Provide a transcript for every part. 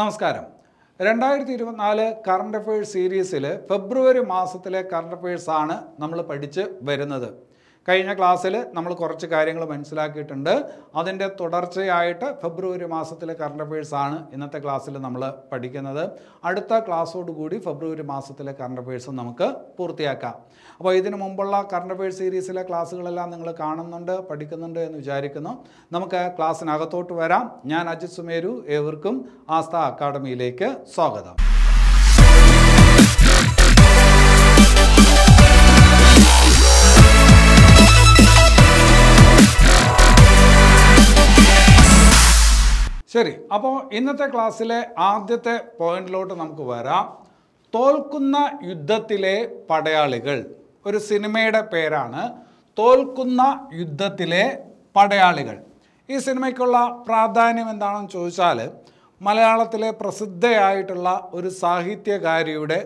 നമസ്കാരം രണ്ടായിരത്തി ഇരുപത്തിനാല് കറണ്ട് അഫയേഴ്സ് സീരീസിൽ ഫെബ്രുവരി മാസത്തിലെ കറണ്ട് അഫയേഴ്സാണ് നമ്മൾ പഠിച്ച് വരുന്നത് കഴിഞ്ഞ ക്ലാസ്സിൽ നമ്മൾ കുറച്ച് കാര്യങ്ങൾ മനസ്സിലാക്കിയിട്ടുണ്ട് അതിൻ്റെ തുടർച്ചയായിട്ട് ഫെബ്രുവരി മാസത്തിലെ കറണ്ട് അഫയേഴ്സാണ് ഇന്നത്തെ ക്ലാസ്സിൽ നമ്മൾ പഠിക്കുന്നത് അടുത്ത ക്ലാസ്സോടുകൂടി ഫെബ്രുവരി മാസത്തിലെ കറണ്ട് അഫയേഴ്സും നമുക്ക് പൂർത്തിയാക്കാം അപ്പോൾ ഇതിനു മുമ്പുള്ള കറണ്ട് അഫയേഴ്സ് സീരീസിലെ ക്ലാസ്സുകളെല്ലാം നിങ്ങൾ കാണുന്നുണ്ട് പഠിക്കുന്നുണ്ട് എന്ന് വിചാരിക്കുന്നു നമുക്ക് ക്ലാസ്സിനകത്തോട്ട് വരാം ഞാൻ അജിത് സുമേരു ഏവർക്കും ആസ്ഥ അക്കാഡമിയിലേക്ക് സ്വാഗതം ശരി അപ്പോൾ ഇന്നത്തെ ക്ലാസ്സിലെ ആദ്യത്തെ പോയിന്റിലോട്ട് നമുക്ക് വരാം തോൽക്കുന്ന യുദ്ധത്തിലെ പടയാളികൾ ഒരു സിനിമയുടെ പേരാണ് തോൽക്കുന്ന യുദ്ധത്തിലെ പടയാളികൾ ഈ സിനിമയ്ക്കുള്ള പ്രാധാന്യം എന്താണെന്ന് ചോദിച്ചാൽ മലയാളത്തിലെ പ്രസിദ്ധയായിട്ടുള്ള ഒരു സാഹിത്യകാരിയുടെ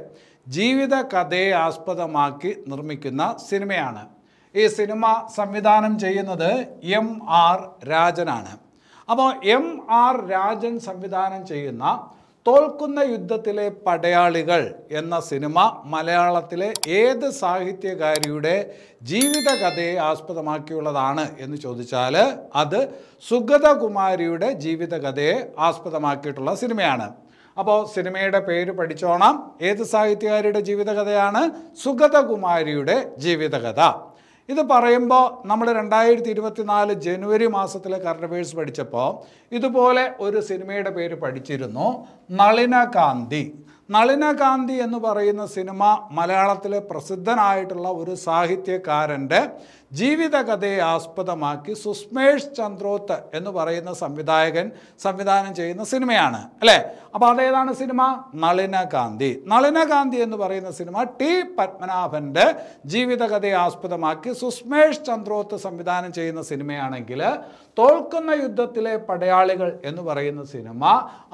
ജീവിത കഥയെ ആസ്പദമാക്കി നിർമ്മിക്കുന്ന സിനിമയാണ് ഈ സിനിമ സംവിധാനം ചെയ്യുന്നത് എം ആർ രാജനാണ് അപ്പോൾ എം ആർ രാജൻ സംവിധാനം ചെയ്യുന്ന തോൽക്കുന്ന യുദ്ധത്തിലെ പടയാളികൾ എന്ന സിനിമ മലയാളത്തിലെ ഏത് സാഹിത്യകാരിയുടെ ജീവിതകഥയെ ആസ്പദമാക്കിയുള്ളതാണ് എന്ന് ചോദിച്ചാൽ അത് സുഗതകുമാരിയുടെ ജീവിതകഥയെ ആസ്പദമാക്കിയിട്ടുള്ള സിനിമയാണ് അപ്പോൾ സിനിമയുടെ പേര് പഠിച്ചോണം ഏത് സാഹിത്യകാരിയുടെ ജീവിതകഥയാണ് സുഗതകുമാരിയുടെ ജീവിതകഥ ഇത് പറയുമ്പോൾ നമ്മൾ രണ്ടായിരത്തി നാല് ജനുവരി മാസത്തിലെ കറണ്ട് അഫേഴ്സ് പഠിച്ചപ്പോൾ ഇതുപോലെ ഒരു സിനിമയുടെ പേര് പഠിച്ചിരുന്നു നളിനകാന്തി നളിനകാന്തി എന്ന് പറയുന്ന സിനിമ മലയാളത്തിലെ പ്രസിദ്ധനായിട്ടുള്ള ഒരു സാഹിത്യകാരൻ്റെ ജീവിതകഥയെ ആസ്പദമാക്കി സുസ്മേഷ് ചന്ദ്രോത്ത് എന്ന് പറയുന്ന സംവിധായകൻ സംവിധാനം ചെയ്യുന്ന സിനിമയാണ് അല്ലേ അപ്പോൾ അതേതാണ് സിനിമ നളിനകാന്തി നളിനകാന്തി എന്ന് പറയുന്ന സിനിമ ടി പത്മനാഭൻ്റെ ജീവിതകഥയെ ആസ്പദമാക്കി സുസ്മേഷ് ചന്ദ്രോത്ത് സംവിധാനം ചെയ്യുന്ന സിനിമയാണെങ്കിൽ തോൽക്കുന്ന യുദ്ധത്തിലെ പടയാളികൾ എന്ന് പറയുന്ന സിനിമ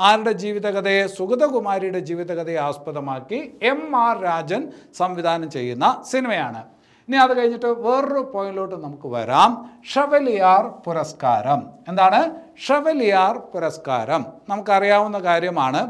ആരുടെ ജീവിതകഥയെ സുഗതകുമാരിയുടെ ജീവിതകഥയെ ആസ്പദമാക്കി എം ആർ രാജൻ സംവിധാനം ചെയ്യുന്ന സിനിമയാണ് ഇനി അത് കഴിഞ്ഞിട്ട് വേറൊരു പോയിന്റിലോട്ട് നമുക്ക് വരാം ഷവലിയാർ പുരസ്കാരം എന്താണ് ഷവലിയാർ പുരസ്കാരം നമുക്കറിയാവുന്ന കാര്യമാണ്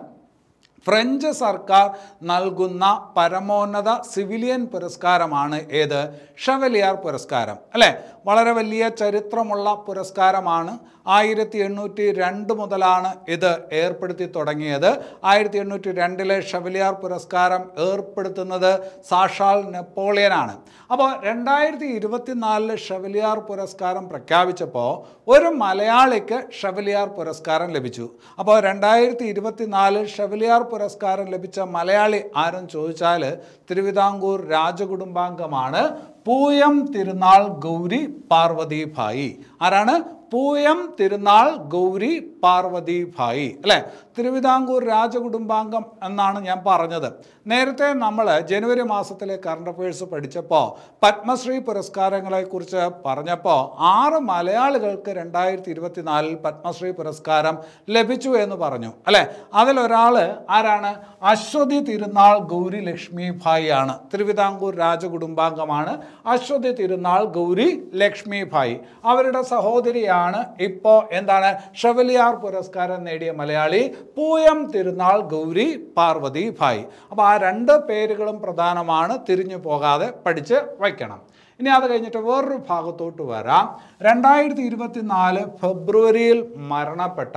ഫ്രഞ്ച് സർക്കാർ നൽകുന്ന പരമോന്നത സിവിലിയൻ പുരസ്കാരമാണ് ഏത് ഷവലിയാർ പുരസ്കാരം അല്ലേ വളരെ വലിയ ചരിത്രമുള്ള പുരസ്കാരമാണ് ആയിരത്തി എണ്ണൂറ്റി രണ്ട് മുതലാണ് ഇത് ഏർപ്പെടുത്തി തുടങ്ങിയത് ആയിരത്തി എണ്ണൂറ്റി രണ്ടിലെ ഷെവലിയാർ പുരസ്കാരം ഏർപ്പെടുത്തുന്നത് സാഷാൽ നെപ്പോളിയനാണ് അപ്പോൾ രണ്ടായിരത്തി ഇരുപത്തിനാലില് ഷെവലിയാർ പുരസ്കാരം പ്രഖ്യാപിച്ചപ്പോൾ ഒരു മലയാളിക്ക് ഷെവലിയാർ പുരസ്കാരം ലഭിച്ചു അപ്പോൾ രണ്ടായിരത്തി ഇരുപത്തിനാലിൽ ഷെവലിയാർ പുരസ്കാരം ലഭിച്ച മലയാളി ആരും ചോദിച്ചാൽ തിരുവിതാംകൂർ രാജകുടുംബാംഗമാണ് പൂയം തിരുനാൾ ഗൗരി പാർവതി ഭായി ആരാണ് പൂയം തിരുനാൾ ഗൗരി പാർവതി ഭായി അല്ലെ തിരുവിതാംകൂർ രാജകുടുംബാംഗം എന്നാണ് ഞാൻ പറഞ്ഞത് നേരത്തെ നമ്മൾ ജനുവരി മാസത്തിലെ കറണ്ട് അഫയേഴ്സ് പഠിച്ചപ്പോൾ പത്മശ്രീ പുരസ്കാരങ്ങളെക്കുറിച്ച് പറഞ്ഞപ്പോൾ ആറ് മലയാളികൾക്ക് രണ്ടായിരത്തി ഇരുപത്തിനാലിൽ പത്മശ്രീ പുരസ്കാരം ലഭിച്ചു എന്ന് പറഞ്ഞു അല്ലെ അതിലൊരാൾ ആരാണ് അശ്വതി തിരുനാൾ ഗൗരി ലക്ഷ്മി ഭായി ആണ് തിരുവിതാംകൂർ രാജകുടുംബാംഗമാണ് അശ്വതി തിരുനാൾ ഗൗരി ലക്ഷ്മി ഭായി അവരുടെ സഹോദരിയാണ് ആണ് ഇപ്പോൾ എന്താണ് ഷെവലിയാർ പുരസ്കാരം നേടിയ മലയാളി പൂയം തിരുനാൾ ഗൗരി പാർവതി ഭായ് അപ്പോൾ ആ രണ്ട് പേരുകളും പ്രധാനമാണ് തിരിഞ്ഞു പോകാതെ പഠിച്ച് വയ്ക്കണം ഇനി അത് കഴിഞ്ഞിട്ട് വേറൊരു ഭാഗത്തോട്ട് വരാം രണ്ടായിരത്തി നാല് ഫെബ്രുവരിയിൽ മരണപ്പെട്ട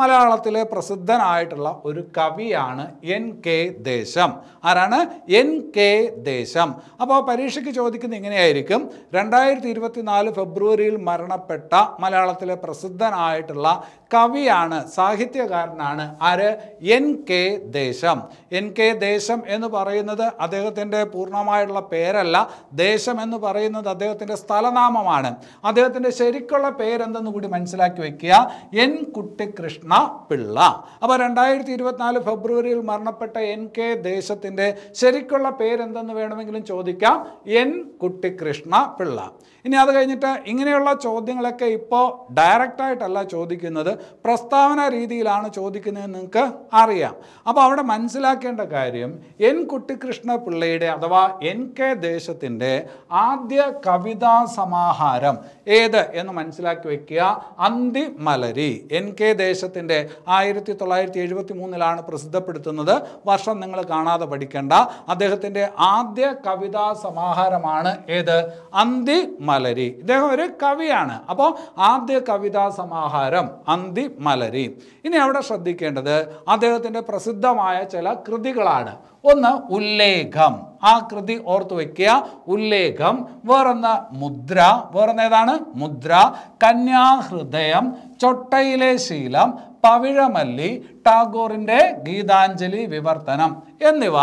മലയാളത്തിലെ പ്രസിദ്ധനായിട്ടുള്ള ഒരു കവിയാണ് എൻ കെ ദേശം ആരാണ് എൻ കെ ദേശം അപ്പോൾ പരീക്ഷയ്ക്ക് ചോദിക്കുന്ന ഇങ്ങനെയായിരിക്കും രണ്ടായിരത്തി ഇരുപത്തിനാല് ഫെബ്രുവരിയിൽ മരണപ്പെട്ട മലയാളത്തിലെ പ്രസിദ്ധനായിട്ടുള്ള കവിയാണ് സാഹിത്യകാരനാണ് ആര് N K Desam N K Desam എന്ന് പറയുന്നത് അദ്ദേഹത്തിൻ്റെ പൂർണ്ണമായിട്ടുള്ള പേരല്ല ദേശം എന്ന് പറയുന്നത് അദ്ദേഹത്തിൻ്റെ സ്ഥലനാമമാണ് അദ്ദേഹത്തിൻ്റെ ശരിക്കുള്ള പേരെന്തെന്ന് കൂടി മനസ്സിലാക്കി വയ്ക്കുക എൻ കുട്ടിക്കൃഷ്ണ കൃഷ്ണ പിള്ള അപ്പോൾ രണ്ടായിരത്തി ഇരുപത്തിനാല് ഫെബ്രുവരിയിൽ മരണപ്പെട്ട എൻ കെ ദേശത്തിൻ്റെ ശരിക്കുള്ള പേരെന്തെന്ന് വേണമെങ്കിലും ചോദിക്കാം എൻ കുട്ടിക്കൃഷ്ണ പിള്ള ഇനി അത് കഴിഞ്ഞിട്ട് ഇങ്ങനെയുള്ള ചോദ്യങ്ങളൊക്കെ ഇപ്പോൾ ഡയറക്റ്റായിട്ടല്ല ചോദിക്കുന്നത് പ്രസ്താവന രീതിയിലാണ് ചോദിക്കുന്നത് നിങ്ങൾക്ക് അറിയാം അപ്പോൾ അവിടെ മനസ്സിലാക്കേണ്ട കാര്യം എൻ കുട്ടിക്കൃഷ്ണ പിള്ളയുടെ അഥവാ എൻ കെ ദേശത്തിൻ്റെ ആദ്യ കവിതാ സമാഹാരം ഏത് എന്ന് മനസ്സിലാക്കി വയ്ക്കുക അന്തിമലരി എൻ കെ ദേശത്തിൻ്റെ സാഹിത്യത്തിൻ്റെ ആയിരത്തി തൊള്ളായിരത്തി എഴുപത്തി മൂന്നിലാണ് പ്രസിദ്ധപ്പെടുത്തുന്നത് വർഷം നിങ്ങൾ കാണാതെ പഠിക്കേണ്ട അദ്ദേഹത്തിൻ്റെ ആദ്യ കവിതാ സമാഹാരമാണ് ഏത് അന്തി മലരി ഇദ്ദേഹം ഒരു കവിയാണ് അപ്പോൾ ആദ്യ കവിതാ സമാഹാരം അന്തി മലരി ഇനി അവിടെ ശ്രദ്ധിക്കേണ്ടത് അദ്ദേഹത്തിൻ്റെ പ്രസിദ്ധമായ ചില കൃതികളാണ് ഒന്ന് ഉല്ലേഖം ആ കൃതി ഓർത്തു വയ്ക്കുക ഉല്ലേഖം വേറൊന്ന് മുദ്ര വേറൊന്ന് ഏതാണ് മുദ്ര കന്യാഹൃദയം ചൊട്ടയിലെ ശീലം പവിഴമല്ലി ടാഗോറിൻ്റെ ഗീതാഞ്ജലി വിവർത്തനം എന്നിവ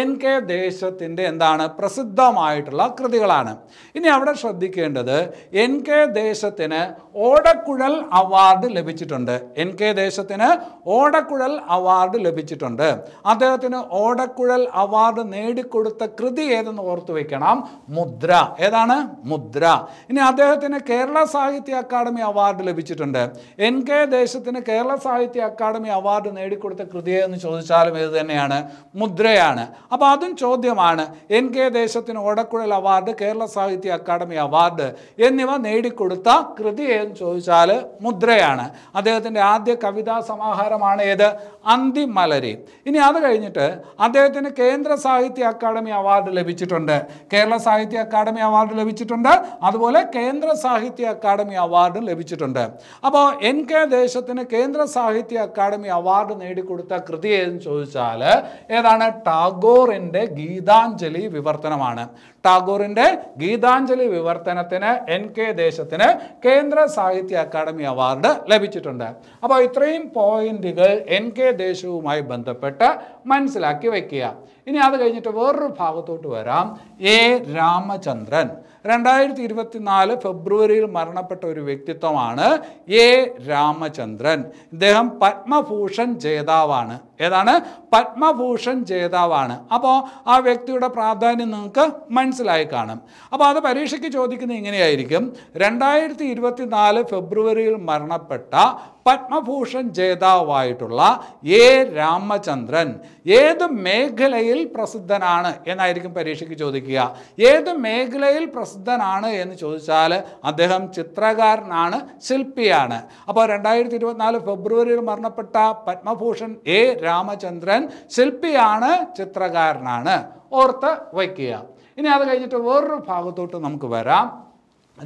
എൻ കെ ദേശത്തിൻ്റെ എന്താണ് പ്രസിദ്ധമായിട്ടുള്ള കൃതികളാണ് ഇനി അവിടെ ശ്രദ്ധിക്കേണ്ടത് എൻ കെ ദേശത്തിന് ഓടക്കുഴൽ അവാർഡ് ലഭിച്ചിട്ടുണ്ട് എൻ കെ ദേശത്തിന് ഓടക്കുഴൽ അവാർഡ് ലഭിച്ചിട്ടുണ്ട് അദ്ദേഹത്തിന് ഓടക്കുഴൽ അവാർഡ് നേടിക്കൊടുത്ത കൃതി ഏതെന്ന് ഓർത്തു വയ്ക്കണം മുദ്ര ഏതാണ് മുദ്ര ഇനി അദ്ദേഹത്തിന് കേരള സാഹിത്യ അക്കാദമി അവാർഡ് ലഭിച്ചിട്ടുണ്ട് എൻ കെ ദേശത്തിന് കേരള സാഹിത്യ അക്കാദമി അവാർഡ് നേടിക്കൊടുത്ത കൃതി ഏതെന്ന് ചോദിച്ചാലും ഇത് തന്നെയാണ് മുദ്രയാണ് അപ്പോൾ അതും ചോദ്യമാണ് എൻ കെ ദേശത്തിന് ഓടക്കുഴൽ അവാർഡ് കേരള സാഹിത്യ അക്കാദമി അവാർഡ് എന്നിവ നേടിക്കൊടുത്ത കൃതി എന്ന് ചോദിച്ചാൽ മുദ്രയാണ് അദ്ദേഹത്തിൻ്റെ ആദ്യ കവിതാ സമാഹാരമാണ് ഏത് അന്തിമലരി ഇനി അത് കഴിഞ്ഞിട്ട് അദ്ദേഹത്തിന് കേന്ദ്ര സാഹിത്യ അക്കാദമി അവാർഡ് ലഭിച്ചിട്ടുണ്ട് കേരള സാഹിത്യ അക്കാദമി അവാർഡ് ലഭിച്ചിട്ടുണ്ട് അതുപോലെ കേന്ദ്ര സാഹിത്യ അക്കാദമി അവാർഡും ലഭിച്ചിട്ടുണ്ട് അപ്പോൾ എൻ കെ ദേശത്തിന് കേന്ദ്ര സാഹിത്യ അക്കാദമി അവാർഡ് നേടിക്കൊടുത്ത കൃതി ഏതെന്ന് ചോദിച്ചാൽ ഏതാണ് ടാഗോറിൻ്റെ ഗീതാഞ്ജലി വിവർത്തനമാണ് ടാഗോറിൻ്റെ ഗീതാഞ്ജലി വിവർത്തനത്തിന് എൻ കെ ദേശത്തിന് കേന്ദ്ര സാഹിത്യ അക്കാദമി അവാർഡ് ലഭിച്ചിട്ടുണ്ട് അപ്പോൾ ഇത്രയും പോയിന്റുകൾ എൻ കെ ദേശവുമായി ബന്ധപ്പെട്ട് മനസ്സിലാക്കി വയ്ക്കുക ഇനി അത് കഴിഞ്ഞിട്ട് വേറൊരു ഭാഗത്തോട്ട് വരാം എ രാമചന്ദ്രൻ രണ്ടായിരത്തി ഇരുപത്തിനാല് ഫെബ്രുവരിയിൽ മരണപ്പെട്ട ഒരു വ്യക്തിത്വമാണ് എ രാമചന്ദ്രൻ ഇദ്ദേഹം പത്മഭൂഷൺ ജേതാവാണ് ഏതാണ് പത്മഭൂഷൺ ജേതാവാണ് അപ്പോൾ ആ വ്യക്തിയുടെ പ്രാധാന്യം നിങ്ങൾക്ക് മനസ്സിലായി കാണും അപ്പോൾ അത് പരീക്ഷയ്ക്ക് ചോദിക്കുന്നത് ഇങ്ങനെയായിരിക്കും രണ്ടായിരത്തി ഇരുപത്തിനാല് ഫെബ്രുവരിയിൽ മരണപ്പെട്ട പത്മഭൂഷൺ ജേതാവായിട്ടുള്ള എ രാമചന്ദ്രൻ ഏത് മേഖലയിൽ പ്രസിദ്ധനാണ് എന്നായിരിക്കും പരീക്ഷയ്ക്ക് ചോദിക്കുക ഏത് മേഖലയിൽ പ്രസിദ്ധനാണ് എന്ന് ചോദിച്ചാൽ അദ്ദേഹം ചിത്രകാരനാണ് ശില്പിയാണ് അപ്പോൾ രണ്ടായിരത്തി ഇരുപത്തിനാല് ഫെബ്രുവരിയിൽ മരണപ്പെട്ട പത്മഭൂഷൺ എ രാമചന്ദ്രൻ ശില്പിയാണ് ചിത്രകാരനാണ് ഓർത്ത് വയ്ക്കുക ഇനി അത് കഴിഞ്ഞിട്ട് വേറൊരു ഭാഗത്തോട്ട് നമുക്ക് വരാം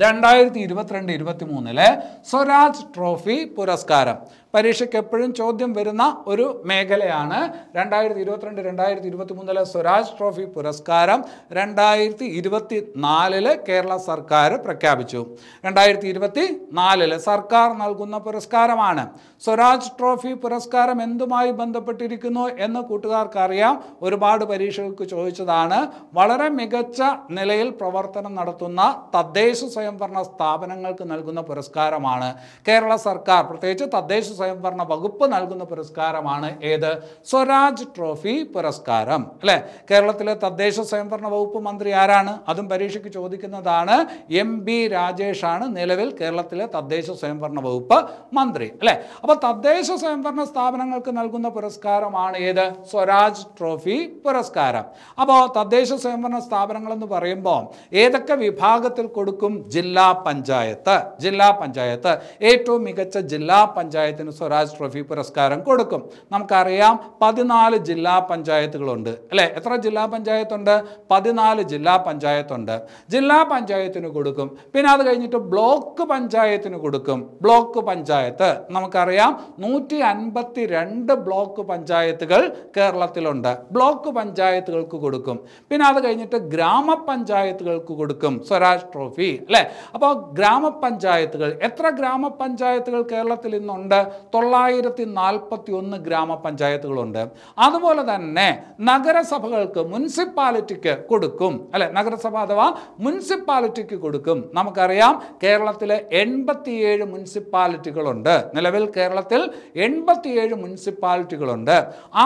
രണ്ടായിരത്തി ഇരുപത്തിരണ്ട് ഇരുപത്തി മൂന്നിലെ സ്വരാജ് ട്രോഫി പുരസ്കാരം പരീക്ഷയ്ക്ക് എപ്പോഴും ചോദ്യം വരുന്ന ഒരു മേഖലയാണ് രണ്ടായിരത്തി ഇരുപത്തിരണ്ട് രണ്ടായിരത്തി ഇരുപത്തി മൂന്നിലെ സ്വരാജ് ട്രോഫി പുരസ്കാരം രണ്ടായിരത്തി ഇരുപത്തി നാലില് കേരള സർക്കാർ പ്രഖ്യാപിച്ചു രണ്ടായിരത്തി ഇരുപത്തി നാലില് സർക്കാർ നൽകുന്ന പുരസ്കാരമാണ് സ്വരാജ് ട്രോഫി പുരസ്കാരം എന്തുമായി ബന്ധപ്പെട്ടിരിക്കുന്നു എന്ന് കൂട്ടുകാർക്കറിയാം ഒരുപാട് പരീക്ഷകൾക്ക് ചോദിച്ചതാണ് വളരെ മികച്ച നിലയിൽ പ്രവർത്തനം നടത്തുന്ന തദ്ദേശ സ്വയംഭരണ സ്ഥാപനങ്ങൾക്ക് നൽകുന്ന പുരസ്കാരമാണ് കേരള സർക്കാർ പ്രത്യേകിച്ച് തദ്ദേശ സ്വയംഭരണ വകുപ്പ് നൽകുന്ന പുരസ്കാരമാണ് ഏത് സ്വരാജ് ട്രോഫി പുരസ്കാരം അല്ലേ കേരളത്തിലെ തദ്ദേശ സ്വയംഭരണ വകുപ്പ് മന്ത്രി ആരാണ് അതും പരീക്ഷയ്ക്ക് ചോദിക്കുന്നതാണ് എം ബി രാജേഷാണ് നിലവിൽ കേരളത്തിലെ തദ്ദേശ സ്വയംഭരണ വകുപ്പ് മന്ത്രി അല്ലേ അപ്പോൾ തദ്ദേശ സ്വയംഭരണ സ്ഥാപനങ്ങൾക്ക് നൽകുന്ന പുരസ്കാരമാണ് ഏത് സ്വരാജ് ട്രോഫി പുരസ്കാരം അപ്പോൾ തദ്ദേശ സ്വയംഭരണ സ്ഥാപനങ്ങളെന്ന് പറയുമ്പോൾ ഏതൊക്കെ വിഭാഗത്തിൽ കൊടുക്കും ജില്ലാ പഞ്ചായത്ത് ജില്ലാ പഞ്ചായത്ത് ഏറ്റവും മികച്ച ജില്ലാ പഞ്ചായത്തിന് സ്വരാജ് ട്രോഫി പുരസ്കാരം കൊടുക്കും നമുക്കറിയാം പതിനാല് ജില്ലാ പഞ്ചായത്തുകളുണ്ട് അല്ലേ എത്ര ജില്ലാ പഞ്ചായത്തുണ്ട് പതിനാല് ജില്ലാ പഞ്ചായത്തുണ്ട് ജില്ലാ പഞ്ചായത്തിന് കൊടുക്കും പിന്നെ അത് കഴിഞ്ഞിട്ട് ബ്ലോക്ക് പഞ്ചായത്തിന് കൊടുക്കും ബ്ലോക്ക് പഞ്ചായത്ത് നമുക്കറിയാം നൂറ്റി അൻപത്തി രണ്ട് ബ്ലോക്ക് പഞ്ചായത്തുകൾ കേരളത്തിലുണ്ട് ബ്ലോക്ക് പഞ്ചായത്തുകൾക്ക് കൊടുക്കും പിന്നെ അത് കഴിഞ്ഞിട്ട് ഗ്രാമപഞ്ചായത്തുകൾക്ക് കൊടുക്കും സ്വരാജ് ട്രോഫി അല്ലേ അപ്പോൾ ഗ്രാമപഞ്ചായത്തുകൾ എത്ര ഗ്രാമപഞ്ചായത്തുകൾ കേരളത്തിൽ ഇന്നുണ്ട് തൊള്ളായിരത്തി നാൽപ്പത്തി ഒന്ന് ഗ്രാമപഞ്ചായത്തുകളുണ്ട് അതുപോലെ തന്നെ നഗരസഭകൾക്ക് മുനിസിപ്പാലിറ്റിക്ക് കൊടുക്കും അല്ലെ നഗരസഭ അഥവാ മുനിസിപ്പാലിറ്റിക്ക് കൊടുക്കും നമുക്കറിയാം കേരളത്തിലെ എൺപത്തിയേഴ് മുനിസിപ്പാലിറ്റികളുണ്ട് നിലവിൽ കേരളത്തിൽ എൺപത്തിയേഴ് മുനിസിപ്പാലിറ്റികളുണ്ട്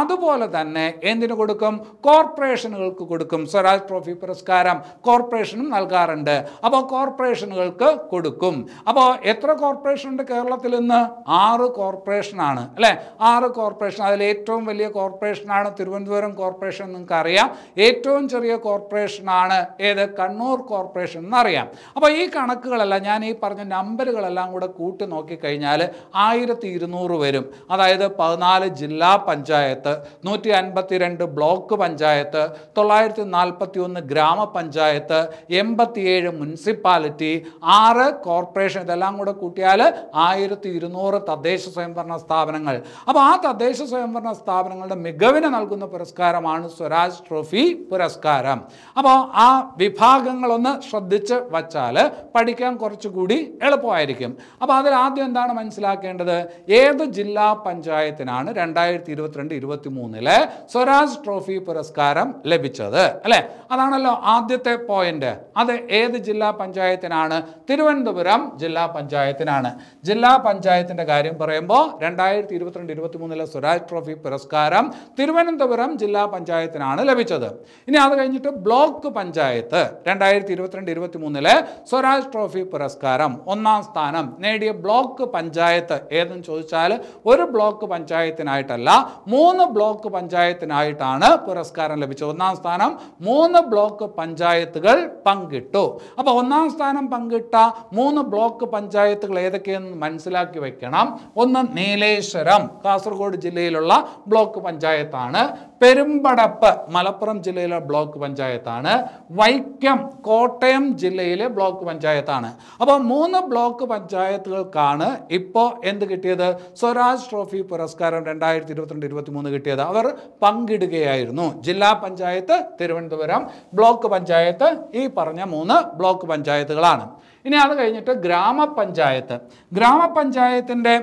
അതുപോലെ തന്നെ എന്തിനു കൊടുക്കും കോർപ്പറേഷനുകൾക്ക് കൊടുക്കും സ്വരാജ് ട്രോഫി പുരസ്കാരം കോർപ്പറേഷനും നൽകാറുണ്ട് അപ്പോൾ കോർപ്പറേഷനുകൾക്ക് കൊടുക്കും അപ്പോൾ എത്ര കോർപ്പറേഷൻ ഉണ്ട് കേരളത്തിൽ ഇന്ന് ആറ് കോർപ്പറേഷനാണ് അല്ലേ ആറ് കോർപ്പറേഷൻ അതിൽ ഏറ്റവും വലിയ കോർപ്പറേഷനാണ് തിരുവനന്തപുരം കോർപ്പറേഷൻ നിങ്ങൾക്കറിയാം ഏറ്റവും ചെറിയ കോർപ്പറേഷനാണ് ഏത് കണ്ണൂർ കോർപ്പറേഷൻ എന്നറിയാം അപ്പോൾ ഈ കണക്കുകളെല്ലാം ഞാൻ ഈ പറഞ്ഞ നമ്പറുകളെല്ലാം കൂടെ കൂട്ടി നോക്കിക്കഴിഞ്ഞാൽ ആയിരത്തി ഇരുന്നൂറ് വരും അതായത് പതിനാല് ജില്ലാ പഞ്ചായത്ത് നൂറ്റി അൻപത്തിരണ്ട് ബ്ലോക്ക് പഞ്ചായത്ത് തൊള്ളായിരത്തി നാൽപ്പത്തി ഒന്ന് ഗ്രാമപഞ്ചായത്ത് എൺപത്തിയേഴ് മുനിസിപ്പാലിറ്റി ആറ് കോർപ്പറേഷൻ ഇതെല്ലാം കൂടെ കൂട്ടിയാൽ ആയിരത്തി ഇരുന്നൂറ് തദ്ദേശ സ്വയംഭരണ സ്ഥാപനങ്ങൾ അപ്പോൾ ആ തദ്ദേശ സ്വയംഭരണ സ്ഥാപനങ്ങളുടെ മികവിനെ നൽകുന്ന പുരസ്കാരമാണ് സ്വരാജ് ട്രോഫി പുരസ്കാരം അപ്പോൾ ആ വിഭാഗങ്ങളൊന്ന് ശ്രദ്ധിച്ച് വച്ചാൽ പഠിക്കാൻ കുറച്ചുകൂടി എളുപ്പമായിരിക്കും അപ്പോൾ അതിൽ ആദ്യം എന്താണ് മനസ്സിലാക്കേണ്ടത് ഏത് ജില്ലാ പഞ്ചായത്തിനാണ് രണ്ടായിരത്തി ഇരുപത്തിരണ്ട് ഇരുപത്തി മൂന്നിലെ സ്വരാജ് ട്രോഫി പുരസ്കാരം ലഭിച്ചത് അല്ലേ അതാണല്ലോ ആദ്യത്തെ പോയിന്റ് അത് ഏത് ജില്ലാ പഞ്ചായത്തിനാണ് തിരുവനന്തപുരം ജില്ലാ പഞ്ചായത്തിനാണ് ജില്ലാ പഞ്ചായത്തിൻ്റെ കാര്യം പറയാം പറയുമ്പോൾ രണ്ടായിരത്തി ഇരുപത്തിരണ്ട് മൂന്നിലെ സ്വരാജ് ട്രോഫി പുരസ്കാരം തിരുവനന്തപുരം ജില്ലാ പഞ്ചായത്തിനാണ് ലഭിച്ചത് ഇനി അത് കഴിഞ്ഞിട്ട് ബ്ലോക്ക് പഞ്ചായത്ത് രണ്ടായിരത്തി ഇരുപത്തിരണ്ട് മൂന്നിലെ സ്വരാജ് ട്രോഫി പുരസ്കാരം ഒന്നാം സ്ഥാനം നേടിയ ബ്ലോക്ക് പഞ്ചായത്ത് ഏതെന്ന് ചോദിച്ചാൽ ഒരു ബ്ലോക്ക് പഞ്ചായത്തിനായിട്ടല്ല മൂന്ന് ബ്ലോക്ക് പഞ്ചായത്തിനായിട്ടാണ് പുരസ്കാരം ലഭിച്ചത് ഒന്നാം സ്ഥാനം മൂന്ന് ബ്ലോക്ക് പഞ്ചായത്തുകൾ പങ്കിട്ടു അപ്പോൾ ഒന്നാം സ്ഥാനം പങ്കിട്ട മൂന്ന് ബ്ലോക്ക് പഞ്ചായത്തുകൾ ഏതൊക്കെയെന്ന് മനസ്സിലാക്കി വയ്ക്കണം ഒന്ന് നീലേശ്വരം കാസർഗോഡ് ജില്ലയിലുള്ള ബ്ലോക്ക് പഞ്ചായത്താണ് പെരുമ്പടപ്പ് മലപ്പുറം ജില്ലയിലെ ബ്ലോക്ക് പഞ്ചായത്താണ് വൈക്കം കോട്ടയം ജില്ലയിലെ ബ്ലോക്ക് പഞ്ചായത്താണ് അപ്പോൾ മൂന്ന് ബ്ലോക്ക് പഞ്ചായത്തുകൾക്കാണ് ഇപ്പോൾ എന്ത് കിട്ടിയത് സ്വരാജ് ട്രോഫി പുരസ്കാരം രണ്ടായിരത്തി ഇരുപത്തിരണ്ട് ഇരുപത്തി മൂന്ന് കിട്ടിയത് അവർ പങ്കിടുകയായിരുന്നു ജില്ലാ പഞ്ചായത്ത് തിരുവനന്തപുരം ബ്ലോക്ക് പഞ്ചായത്ത് ഈ പറഞ്ഞ മൂന്ന് ബ്ലോക്ക് പഞ്ചായത്തുകളാണ് ഇനി അത് കഴിഞ്ഞിട്ട് ഗ്രാമപഞ്ചായത്ത് ഗ്രാമപഞ്ചായത്തിൻ്റെ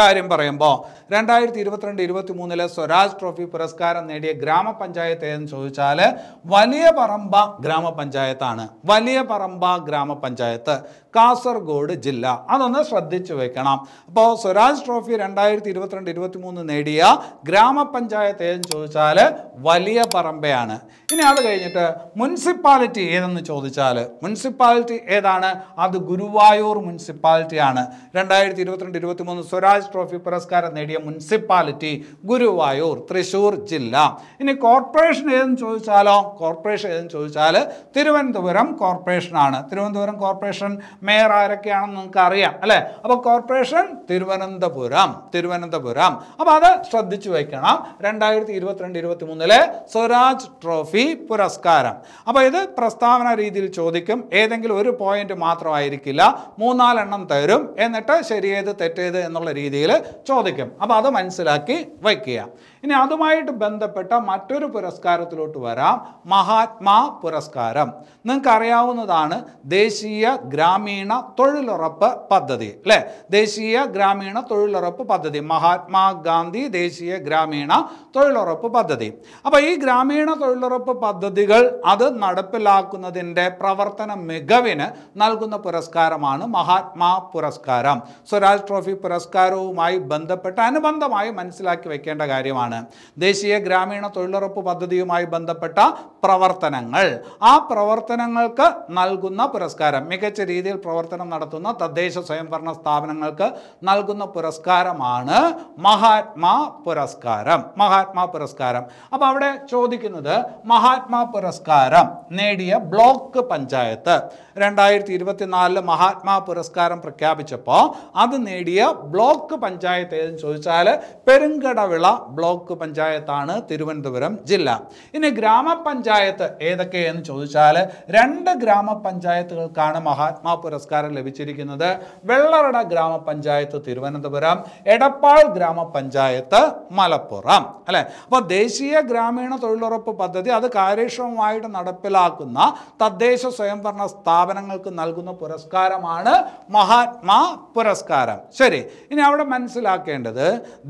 കാര്യം പറയുമ്പോൾ രണ്ടായിരത്തി ഇരുപത്തിരണ്ട് ഇരുപത്തി മൂന്നിലെ സ്വരാജ് ട്രോഫി പുരസ്കാരം നേടിയ ഗ്രാമപഞ്ചായത്ത് ഏതെന്ന് ചോദിച്ചാൽ വലിയ പറമ്പ ഗ്രാമപഞ്ചായത്താണ് വലിയ പറമ്പ ഗ്രാമപഞ്ചായത്ത് കാസർഗോഡ് ജില്ല അതൊന്ന് ശ്രദ്ധിച്ചു വെക്കണം അപ്പോൾ സ്വരാജ് ട്രോഫി രണ്ടായിരത്തി ഇരുപത്തിരണ്ട് ഇരുപത്തി മൂന്ന് നേടിയ ഗ്രാമപഞ്ചായത്ത് ഏതെന്ന് ചോദിച്ചാൽ വലിയ പറമ്പയാണ് ഇനി അത് കഴിഞ്ഞിട്ട് മുനിസിപ്പാലിറ്റി ഏതെന്ന് ചോദിച്ചാൽ മുനിസിപ്പാലിറ്റി ഏതാണ് അത് ഗുരുവായൂർ മുനിസിപ്പാലിറ്റിയാണ് രണ്ടായിരത്തി ഇരുപത്തിരണ്ട് ഇരുപത്തി മൂന്ന് സ്വരാജ് മഹാരാജ് ട്രോഫി പുരസ്കാരം നേടിയ മുനിസിപ്പാലിറ്റി ഗുരുവായൂർ തൃശൂർ ജില്ല ഇനി കോർപ്പറേഷൻ ഏതെന്ന് ചോദിച്ചാലോ കോർപ്പറേഷൻ ഏതെന്ന് ചോദിച്ചാൽ തിരുവനന്തപുരം കോർപ്പറേഷനാണ് തിരുവനന്തപുരം കോർപ്പറേഷൻ മേയർ ആരൊക്കെയാണെന്ന് നിങ്ങൾക്ക് അറിയാം അല്ലേ അപ്പോൾ കോർപ്പറേഷൻ തിരുവനന്തപുരം തിരുവനന്തപുരം അപ്പോൾ അത് ശ്രദ്ധിച്ചു വയ്ക്കണം രണ്ടായിരത്തി ഇരുപത്തിരണ്ട് ഇരുപത്തി മൂന്നിലെ സ്വരാജ് ട്രോഫി പുരസ്കാരം അപ്പോൾ ഇത് പ്രസ്താവന രീതിയിൽ ചോദിക്കും ഏതെങ്കിലും ഒരു പോയിന്റ് മാത്രമായിരിക്കില്ല മൂന്നാലെണ്ണം തരും എന്നിട്ട് ശരിയേത് തെറ്റേത് എന്നുള്ള രീതിയിൽ രീതിയിൽ ചോദിക്കും അപ്പോൾ അത് മനസ്സിലാക്കി വയ്ക്കുക ഇനി അതുമായിട്ട് ബന്ധപ്പെട്ട മറ്റൊരു പുരസ്കാരത്തിലോട്ട് വരാം മഹാത്മാ പുരസ്കാരം നിങ്ങൾക്കറിയാവുന്നതാണ് ദേശീയ ഗ്രാമീണ തൊഴിലുറപ്പ് പദ്ധതി അല്ലേ ദേശീയ ഗ്രാമീണ തൊഴിലുറപ്പ് പദ്ധതി മഹാത്മാഗാന്ധി ദേശീയ ഗ്രാമീണ തൊഴിലുറപ്പ് പദ്ധതി അപ്പോൾ ഈ ഗ്രാമീണ തൊഴിലുറപ്പ് പദ്ധതികൾ അത് നടപ്പിലാക്കുന്നതിൻ്റെ പ്രവർത്തന മികവിന് നൽകുന്ന പുരസ്കാരമാണ് മഹാത്മാ പുരസ്കാരം സ്വരാജ് ട്രോഫി പുരസ്കാരവുമായി ബന്ധപ്പെട്ട് അനുബന്ധമായി മനസ്സിലാക്കി വെക്കേണ്ട കാര്യമാണ് എന്താണ് ദേശീയ ഗ്രാമീണ തൊഴിലുറപ്പ് പദ്ധതിയുമായി ബന്ധപ്പെട്ട പ്രവർത്തനങ്ങൾ ആ പ്രവർത്തനങ്ങൾക്ക് നൽകുന്ന പുരസ്കാരം മികച്ച രീതിയിൽ പ്രവർത്തനം നടത്തുന്ന തദ്ദേശ സ്വയംഭരണ സ്ഥാപനങ്ങൾക്ക് നൽകുന്ന പുരസ്കാരമാണ് മഹാത്മാ പുരസ്കാരം മഹാത്മാ പുരസ്കാരം അപ്പോൾ അവിടെ ചോദിക്കുന്നത് മഹാത്മാ പുരസ്കാരം നേടിയ ബ്ലോക്ക് പഞ്ചായത്ത് രണ്ടായിരത്തി ഇരുപത്തിനാലില് മഹാത്മാ പുരസ്കാരം പ്രഖ്യാപിച്ചപ്പോൾ അത് നേടിയ ബ്ലോക്ക് പഞ്ചായത്ത് ഏതെന്ന് ചോദിച്ചാൽ പെരുങ്കടവിള ബ്ലോക്ക് താലൂക്ക് പഞ്ചായത്താണ് തിരുവനന്തപുരം ജില്ല ഇനി ഗ്രാമപഞ്ചായത്ത് ഏതൊക്കെയെന്ന് എന്ന് ചോദിച്ചാൽ രണ്ട് ഗ്രാമപഞ്ചായത്തുകൾക്കാണ് മഹാത്മാ പുരസ്കാരം ലഭിച്ചിരിക്കുന്നത് വെള്ളറട ഗ്രാമപഞ്ചായത്ത് തിരുവനന്തപുരം എടപ്പാൾ ഗ്രാമപഞ്ചായത്ത് മലപ്പുറം അല്ലെ അപ്പോൾ ദേശീയ ഗ്രാമീണ തൊഴിലുറപ്പ് പദ്ധതി അത് കാര്യക്ഷമമായിട്ട് നടപ്പിലാക്കുന്ന തദ്ദേശ സ്വയംഭരണ സ്ഥാപനങ്ങൾക്ക് നൽകുന്ന പുരസ്കാരമാണ് മഹാത്മാ പുരസ്കാരം ശരി ഇനി അവിടെ മനസ്സിലാക്കേണ്ടത്